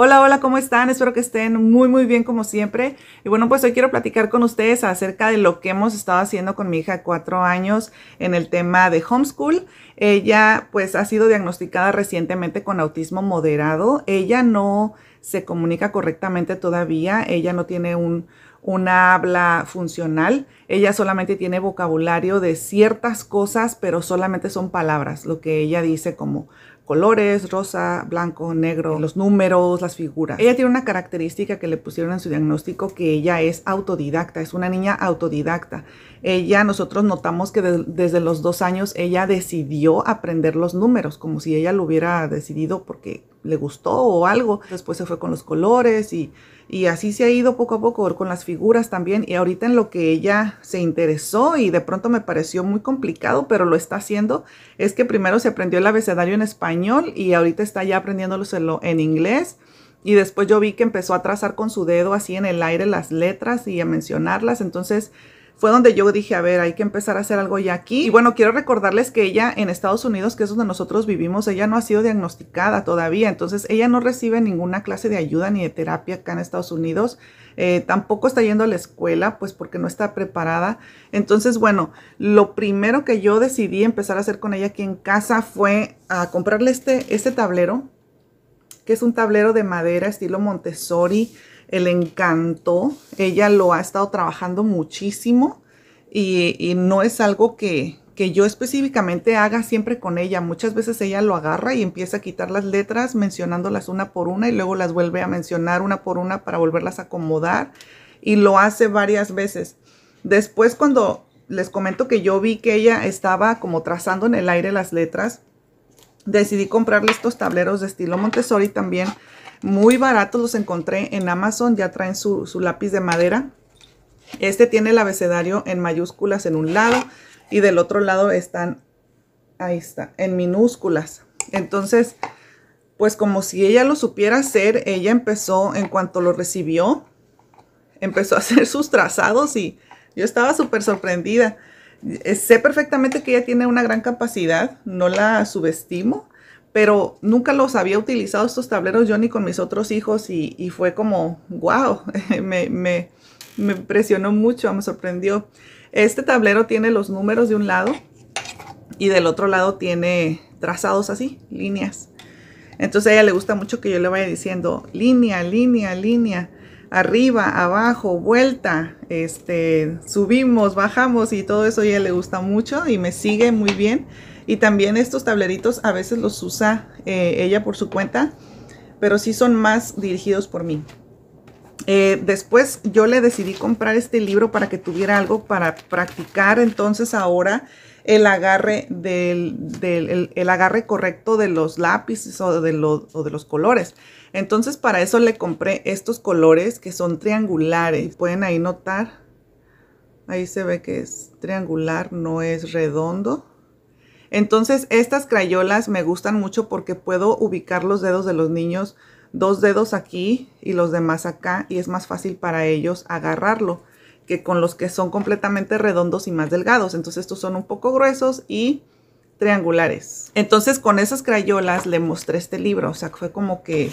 Hola, hola, ¿cómo están? Espero que estén muy, muy bien como siempre. Y bueno, pues hoy quiero platicar con ustedes acerca de lo que hemos estado haciendo con mi hija de cuatro años en el tema de homeschool. Ella pues ha sido diagnosticada recientemente con autismo moderado. Ella no se comunica correctamente todavía. Ella no tiene un, una habla funcional. Ella solamente tiene vocabulario de ciertas cosas, pero solamente son palabras, lo que ella dice como colores, rosa, blanco, negro, los números, las figuras. Ella tiene una característica que le pusieron en su diagnóstico que ella es autodidacta, es una niña autodidacta. Ella, nosotros notamos que desde los dos años ella decidió aprender los números, como si ella lo hubiera decidido porque le gustó o algo. Después se fue con los colores y, y así se ha ido poco a poco con las figuras también. Y ahorita en lo que ella se interesó y de pronto me pareció muy complicado, pero lo está haciendo, es que primero se aprendió el abecedario en español y ahorita está ya aprendiéndolo en inglés. Y después yo vi que empezó a trazar con su dedo así en el aire las letras y a mencionarlas. Entonces fue donde yo dije, a ver, hay que empezar a hacer algo ya aquí. Y bueno, quiero recordarles que ella en Estados Unidos, que es donde nosotros vivimos, ella no ha sido diagnosticada todavía, entonces ella no recibe ninguna clase de ayuda ni de terapia acá en Estados Unidos. Eh, tampoco está yendo a la escuela, pues porque no está preparada. Entonces, bueno, lo primero que yo decidí empezar a hacer con ella aquí en casa fue a comprarle este, este tablero, que es un tablero de madera estilo Montessori el encanto. Ella lo ha estado trabajando muchísimo y, no es algo que, que yo específicamente haga siempre con ella. Muchas veces ella lo agarra y empieza a quitar las letras mencionándolas una por una y luego las vuelve a mencionar una por una para volverlas a acomodar y lo hace varias veces. Después cuando les comento que yo vi que ella estaba como trazando en el aire las letras, decidí comprarle estos tableros de estilo Montessori también muy baratos los encontré en Amazon, ya traen su, lápiz de madera. Este tiene el abecedario en mayúsculas en un lado y del otro lado están, ahí está, en minúsculas. Entonces, pues como si ella lo supiera hacer, ella empezó, en cuanto lo recibió, empezó a hacer sus trazados y yo estaba súper sorprendida. Eh, sé perfectamente que ella tiene una gran capacidad, no la subestimo, pero nunca los había utilizado estos tableros yo ni con mis otros hijos y, fue como, wow, me, me, impresionó mucho, me sorprendió. Este tablero tiene los números de un lado y del otro lado tiene trazados así, líneas. Entonces a ella le gusta mucho que yo le vaya diciendo línea, línea, línea, arriba, abajo, vuelta, este, subimos, bajamos y todo eso a ella le gusta mucho y me sigue muy bien. Y también estos tableritos a veces los usa eh, ella por su cuenta, pero sí son más dirigidos por mí. Eh, después yo le decidí comprar este libro para que tuviera algo para practicar entonces ahora el agarre, del, el, agarre correcto de los lápices o de los, o de los colores. Entonces para eso le compré estos colores que son triangulares. Pueden ahí notar, ahí se ve que es triangular, no es redondo. Entonces, estas crayolas me gustan mucho porque puedo ubicar los dedos de los niños, dos dedos aquí y los demás acá, y es más fácil para ellos agarrarlo que con los que son completamente redondos y más delgados. Entonces, estos son un poco gruesos y triangulares. Entonces, con esas crayolas le mostré este libro, o sea, fue como que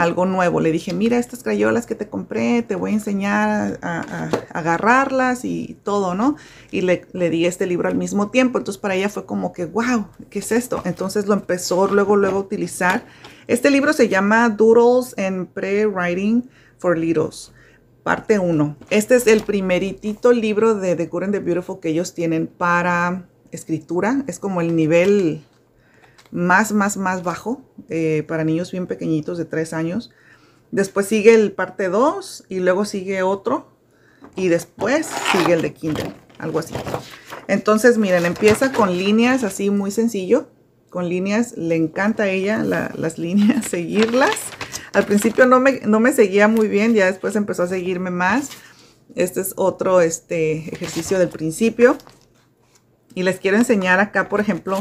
algo nuevo. Le dije, mira, estas crayolas que te compré, te voy a enseñar a, agarrarlas y todo, ¿no? Y le, di este libro al mismo tiempo. Entonces para ella fue como que, wow, ¿qué es esto? Entonces lo empezó luego, luego a utilizar. Este libro se llama Doodles and Pre-Writing for Littles, parte 1. Este es el primeritito libro de The Good and the Beautiful que ellos tienen para escritura. Es como el nivel más, más, más bajo eh, para niños bien pequeñitos de 3 años. Después sigue el parte 2 y luego sigue otro y después sigue el de kinder algo así. Entonces, miren, empieza con líneas así muy sencillo, con líneas, le encanta a ella las líneas, seguirlas. Al principio no me, no me seguía muy bien, ya después empezó a seguirme más. Este es otro este, ejercicio del principio. Y les quiero enseñar acá, por ejemplo,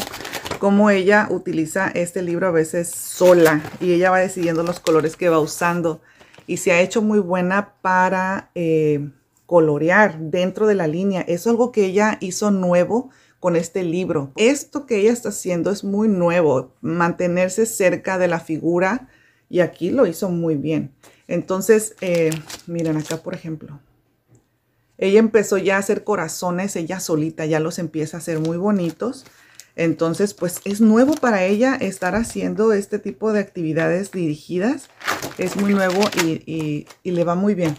como ella utiliza este libro a veces sola y ella va decidiendo los colores que va usando. Y se ha hecho muy buena para eh, colorear dentro de la línea. Es algo que ella hizo nuevo con este libro. Esto que ella está haciendo es muy nuevo, mantenerse cerca de la figura y aquí lo hizo muy bien. Entonces, eh, miren acá por ejemplo, ella empezó ya a hacer corazones, ella solita ya los empieza a hacer muy bonitos entonces, pues es nuevo para ella estar haciendo este tipo de actividades dirigidas. Es muy nuevo y, le va muy bien.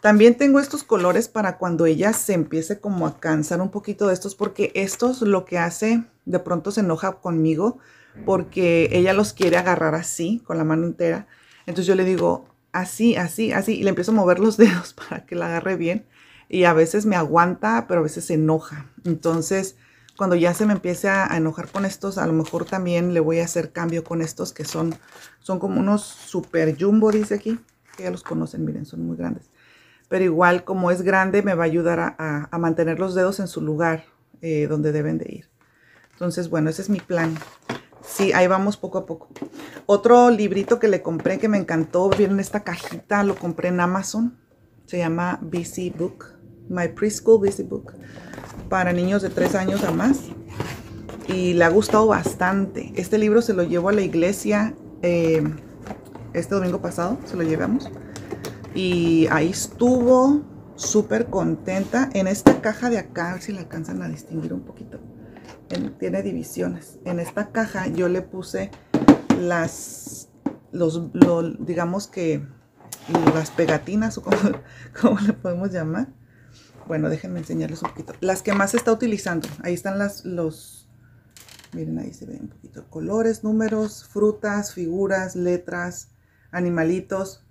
También tengo estos colores para cuando ella se empiece como a cansar un poquito de estos, porque estos lo que hace, de pronto se enoja conmigo, porque ella los quiere agarrar así, con la mano entera. Entonces yo le digo, así, así, así, y le empiezo a mover los dedos para que la agarre bien. Y a veces me aguanta, pero a veces se enoja. Entonces cuando ya se me empiece a, enojar con estos, a lo mejor también le voy a hacer cambio con estos que son, son como unos super jumbo, dice aquí, que ya los conocen, miren, son muy grandes. Pero igual, como es grande, me va a ayudar a, mantener los dedos en su lugar eh, donde deben de ir. Entonces, bueno, ese es mi plan. Sí, ahí vamos poco a poco. Otro librito que le compré que me encantó, viene esta cajita, lo compré en Amazon. Se llama BC Book. My Preschool Busy Book para niños de 3 años a más y le ha gustado bastante. Este libro se lo llevo a la iglesia eh, este domingo pasado, se lo llevamos. Y ahí estuvo súper contenta. En esta caja de acá, a ver si la alcanzan a distinguir un poquito. tiene divisiones. En esta caja yo le puse las, los, digamos que las pegatinas o como, como le podemos llamar bueno, déjenme enseñarles un poquito. Las que más se está utilizando. Ahí están las, los, miren ahí se ven un poquito. Colores, números, frutas, figuras, letras, animalitos.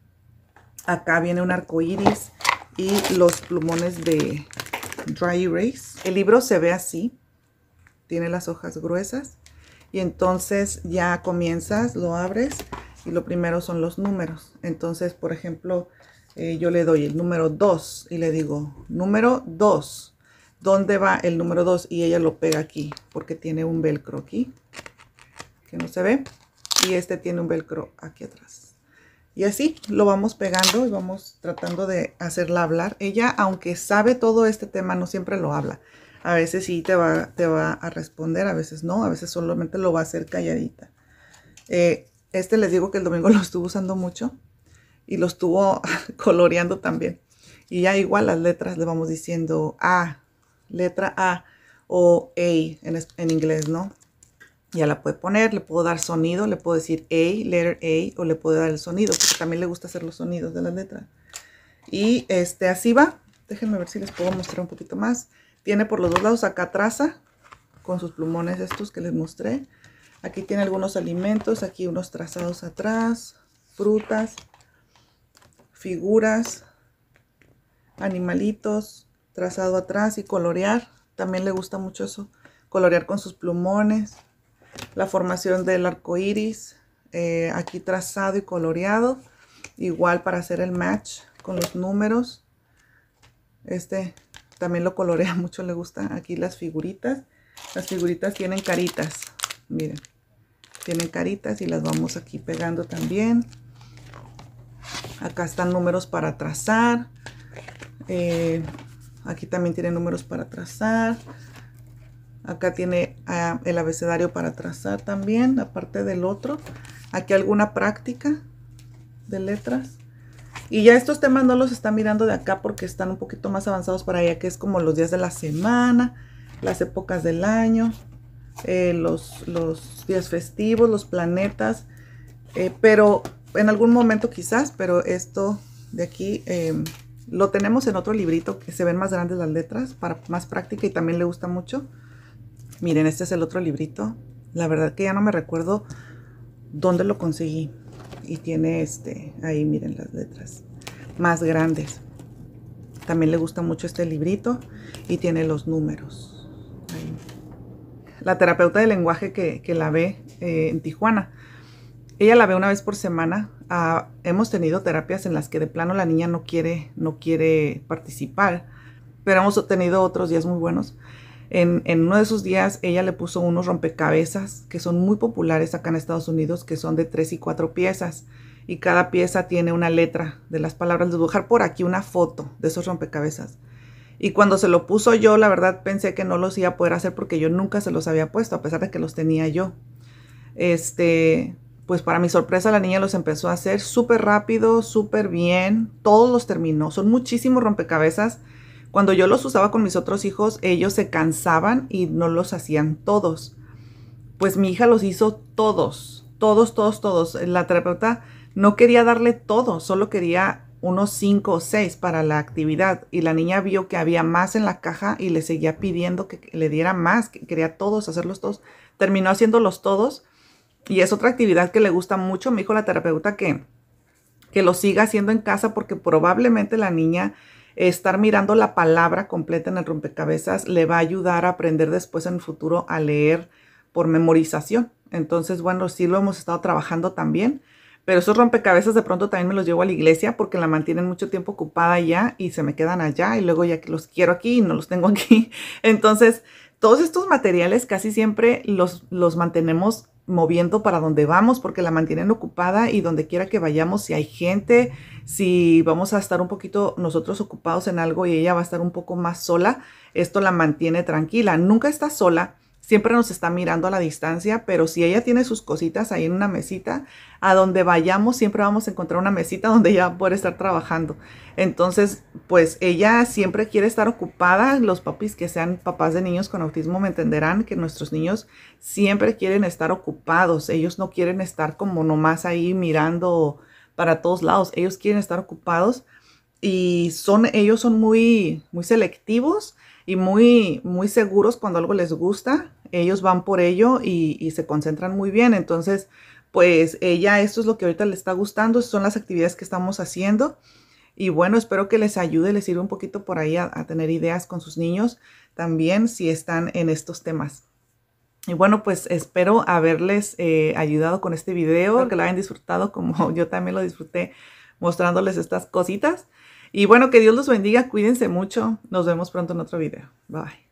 Acá viene un arco iris y los plumones de Dry Erase. El libro se ve así. Tiene las hojas gruesas. Y entonces ya comienzas, lo abres y lo primero son los números. Entonces, por ejemplo, eh, yo le doy el número 2 y le digo, número 2, ¿dónde va el número 2? Y ella lo pega aquí, porque tiene un velcro aquí, que no se ve, y este tiene un velcro aquí atrás. Y así lo vamos pegando y vamos tratando de hacerla hablar. Ella, aunque sabe todo este tema, no siempre lo habla. A veces sí te va, te va a responder, a veces no, a veces solamente lo va a hacer calladita. Eh, este les digo que el domingo lo estuve usando mucho y lo estuvo coloreando también. Y ya igual las letras le vamos diciendo A, letra A o A en, inglés, ¿no? Ya la puede poner, le puedo dar sonido, le puedo decir A, letter A, o le puedo dar el sonido, porque también le gusta hacer los sonidos de las letras. Y este, así va. Déjenme ver si les puedo mostrar un poquito más. Tiene por los dos lados acá traza, con sus plumones estos que les mostré. Aquí tiene algunos alimentos, aquí unos trazados atrás, frutas, figuras, animalitos, trazado atrás y colorear. También le gusta mucho eso, colorear con sus plumones. La formación del arco iris, eh, aquí trazado y coloreado. Igual para hacer el match con los números. Este también lo colorea mucho, le gusta aquí las figuritas. Las figuritas tienen caritas, miren. Tienen caritas y las vamos aquí pegando también. Acá están números para trazar. Eh, aquí también tiene números para trazar. Acá tiene ah, el abecedario para trazar también, aparte del otro. Aquí alguna práctica de letras. Y ya estos temas no los están mirando de acá porque están un poquito más avanzados para allá, que es como los días de la semana, las épocas del año, eh, los, días festivos, los planetas. Eh, pero en algún momento quizás, pero esto de aquí eh, lo tenemos en otro librito que se ven más grandes las letras para más práctica y también le gusta mucho. Miren, este es el otro librito. La verdad que ya no me recuerdo dónde lo conseguí. Y tiene este, ahí miren las letras más grandes. También le gusta mucho este librito y tiene los números. La terapeuta de lenguaje que, la ve eh, en Tijuana ella la ve una vez por semana. Ah, hemos tenido terapias en las que de plano la niña no quiere, no quiere participar, pero hemos tenido otros días muy buenos. En, en, uno de esos días ella le puso unos rompecabezas que son muy populares acá en Estados Unidos, que son de tres y cuatro piezas. Y cada pieza tiene una letra de las palabras. Les voy dejar por aquí una foto de esos rompecabezas. Y cuando se lo puso yo, la verdad pensé que no los iba a poder hacer porque yo nunca se los había puesto, a pesar de que los tenía yo. Este, pues para mi sorpresa la niña los empezó a hacer súper rápido, súper bien, todos los terminó, son muchísimos rompecabezas. Cuando yo los usaba con mis otros hijos, ellos se cansaban y no los hacían todos. Pues mi hija los hizo todos, todos, todos, todos. La terapeuta no quería darle todo, solo quería unos cinco o seis para la actividad y la niña vio que había más en la caja y le seguía pidiendo que le diera más, que quería todos, hacerlos todos. Terminó haciéndolos todos y es otra actividad que le gusta mucho. mi hijo, la terapeuta que, que lo siga haciendo en casa porque probablemente la niña estar mirando la palabra completa en el rompecabezas le va a ayudar a aprender después en el futuro a leer por memorización. Entonces, bueno, sí lo hemos estado trabajando también. Pero esos rompecabezas de pronto también me los llevo a la iglesia porque la mantienen mucho tiempo ocupada ya y se me quedan allá y luego ya que los quiero aquí y no los tengo aquí. Entonces, todos estos materiales casi siempre los, los mantenemos moviendo para donde vamos porque la mantienen ocupada y donde quiera que vayamos, si hay gente, si vamos a estar un poquito nosotros ocupados en algo y ella va a estar un poco más sola, esto la mantiene tranquila. Nunca está sola, siempre nos está mirando a la distancia, pero si ella tiene sus cositas ahí en una mesita, a donde vayamos siempre vamos a encontrar una mesita donde ella puede estar trabajando. Entonces, pues ella siempre quiere estar ocupada. Los papis que sean papás de niños con autismo me entenderán que nuestros niños siempre quieren estar ocupados. Ellos no quieren estar como nomás ahí mirando para todos lados. Ellos quieren estar ocupados y son ellos son muy muy selectivos y muy muy seguros cuando algo les gusta ellos van por ello y, se concentran muy bien. Entonces, pues ella, esto es lo que ahorita le está gustando, son las actividades que estamos haciendo. Y bueno, espero que les ayude, les sirva un poquito por ahí a, tener ideas con sus niños también si están en estos temas. Y bueno, pues espero haberles eh, ayudado con este video, que lo hayan disfrutado como yo también lo disfruté mostrándoles estas cositas. Y bueno, que Dios los bendiga, cuídense mucho. Nos vemos pronto en otro video. Bye.